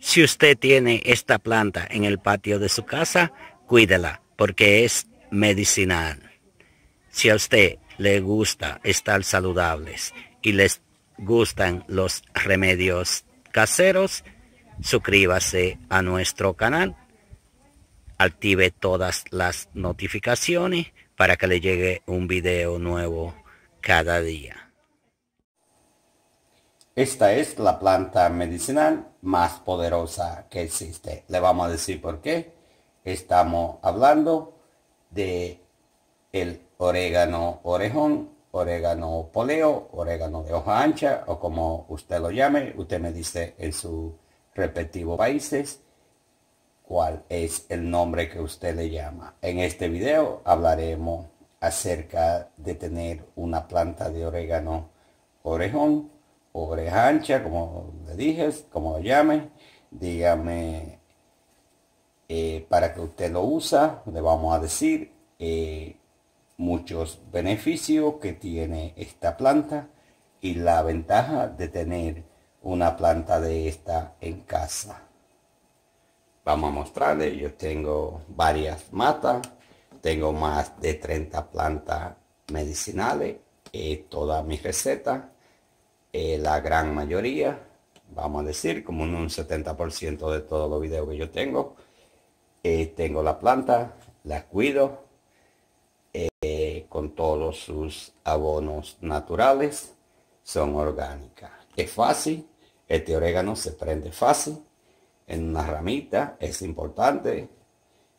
Si usted tiene esta planta en el patio de su casa, cuídela porque es medicinal. Si a usted le gusta estar saludables y les gustan los remedios caseros, suscríbase a nuestro canal, active todas las notificaciones para que le llegue un video nuevo cada día. Esta es la planta medicinal más poderosa que existe. Le vamos a decir por qué. Estamos hablando de el orégano orejón, orégano poleo, orégano de hoja ancha o como usted lo llame. Usted me dice en sus respectivos países cuál es el nombre que usted le llama. En este video hablaremos acerca de tener una planta de orégano orejón Obreja ancha, como le dije, como lo llame, dígame eh, para que usted lo usa, le vamos a decir eh, muchos beneficios que tiene esta planta y la ventaja de tener una planta de esta en casa. Vamos a mostrarle, yo tengo varias matas, tengo más de 30 plantas medicinales, eh, toda mi receta eh, la gran mayoría, vamos a decir, como un 70% de todos los videos que yo tengo. Eh, tengo la planta, la cuido eh, con todos sus abonos naturales, son orgánicas. Es fácil, este orégano se prende fácil en una ramita, es importante.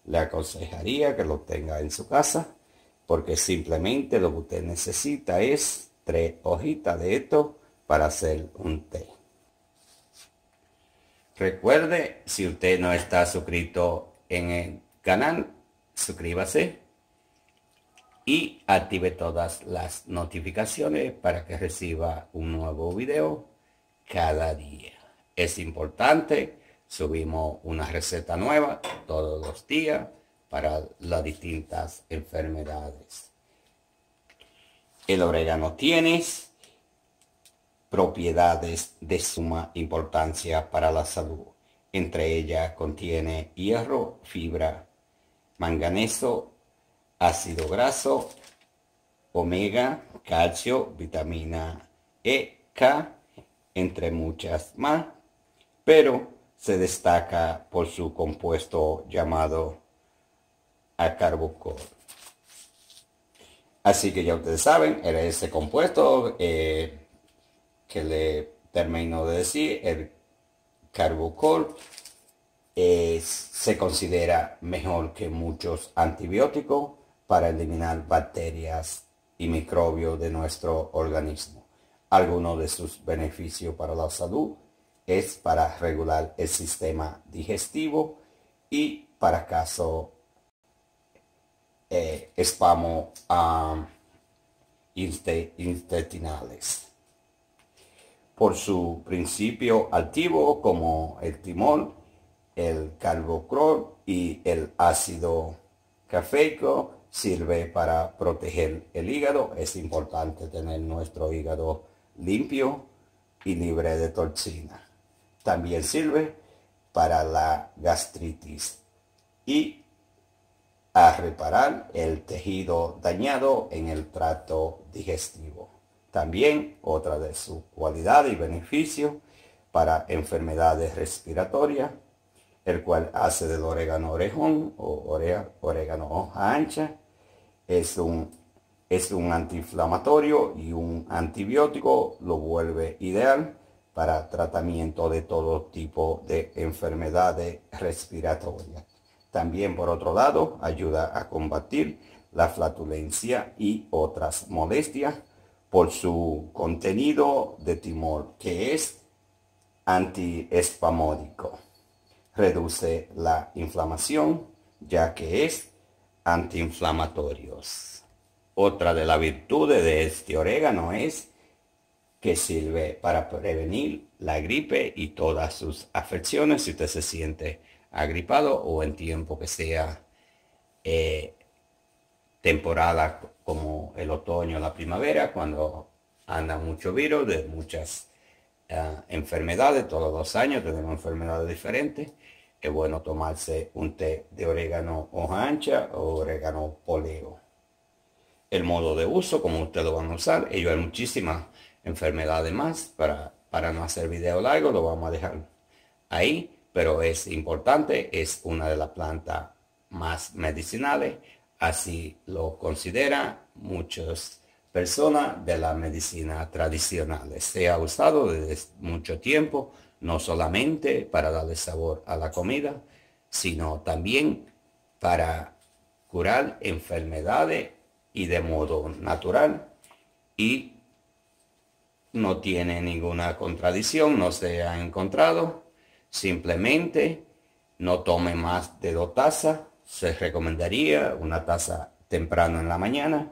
Le aconsejaría que lo tenga en su casa porque simplemente lo que usted necesita es tres hojitas de esto para hacer un té. Recuerde, si usted no está suscrito en el canal, suscríbase y active todas las notificaciones para que reciba un nuevo video cada día. Es importante, subimos una receta nueva todos los días para las distintas enfermedades. El orégano tienes propiedades de suma importancia para la salud. Entre ellas contiene hierro, fibra, manganeso, ácido graso, omega, calcio, vitamina E, K, entre muchas más, pero se destaca por su compuesto llamado acarbocor Así que ya ustedes saben, era ese compuesto. Eh, que le termino de decir, el carbocol eh, se considera mejor que muchos antibióticos para eliminar bacterias y microbios de nuestro organismo. Algunos de sus beneficios para la salud es para regular el sistema digestivo y para caso eh, espamo ah, intestinales por su principio activo como el timón, el carbocrol y el ácido cafeico sirve para proteger el hígado. Es importante tener nuestro hígado limpio y libre de toxina. También sirve para la gastritis y a reparar el tejido dañado en el trato digestivo. También otra de sus cualidades y beneficios para enfermedades respiratorias, el cual hace del orégano orejón o orégano hoja ancha. Es un, es un antiinflamatorio y un antibiótico, lo vuelve ideal para tratamiento de todo tipo de enfermedades respiratorias. También por otro lado ayuda a combatir la flatulencia y otras molestias por su contenido de timor, que es antiespamódico. Reduce la inflamación, ya que es antiinflamatorios. Otra de las virtudes de este orégano es que sirve para prevenir la gripe y todas sus afecciones si usted se siente agripado o en tiempo que sea eh, Temporada como el otoño, la primavera, cuando anda mucho virus de muchas eh, enfermedades, todos los años tenemos enfermedades diferentes. Es bueno tomarse un té de orégano hoja ancha o orégano poleo. El modo de uso, como ustedes lo van a usar, ello hay muchísimas enfermedades más. Para, para no hacer video largo, lo vamos a dejar ahí, pero es importante, es una de las plantas más medicinales Así lo consideran muchas personas de la medicina tradicional. Se ha usado desde mucho tiempo, no solamente para darle sabor a la comida, sino también para curar enfermedades y de modo natural y no tiene ninguna contradicción, no se ha encontrado. Simplemente no tome más de dos tazas se recomendaría una taza temprano en la mañana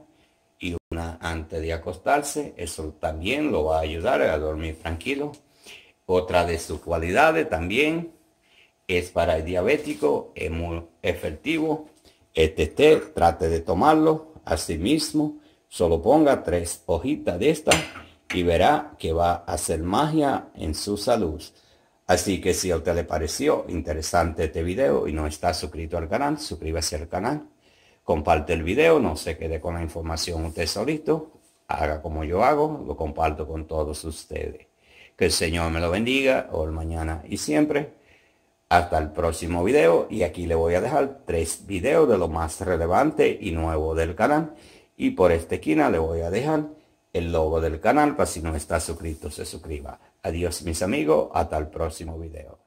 y una antes de acostarse. Eso también lo va a ayudar a dormir tranquilo. Otra de sus cualidades también es para el diabético, es muy efectivo. Este té trate de tomarlo asimismo mismo. Solo ponga tres hojitas de esta y verá que va a hacer magia en su salud. Así que si a usted le pareció interesante este video y no está suscrito al canal, suscríbase al canal, comparte el video, no se quede con la información usted solito, haga como yo hago, lo comparto con todos ustedes. Que el Señor me lo bendiga, hoy, mañana y siempre. Hasta el próximo video y aquí le voy a dejar tres videos de lo más relevante y nuevo del canal. Y por esta esquina le voy a dejar el logo del canal para pues si no está suscrito se suscriba. Adiós mis amigos, hasta el próximo video.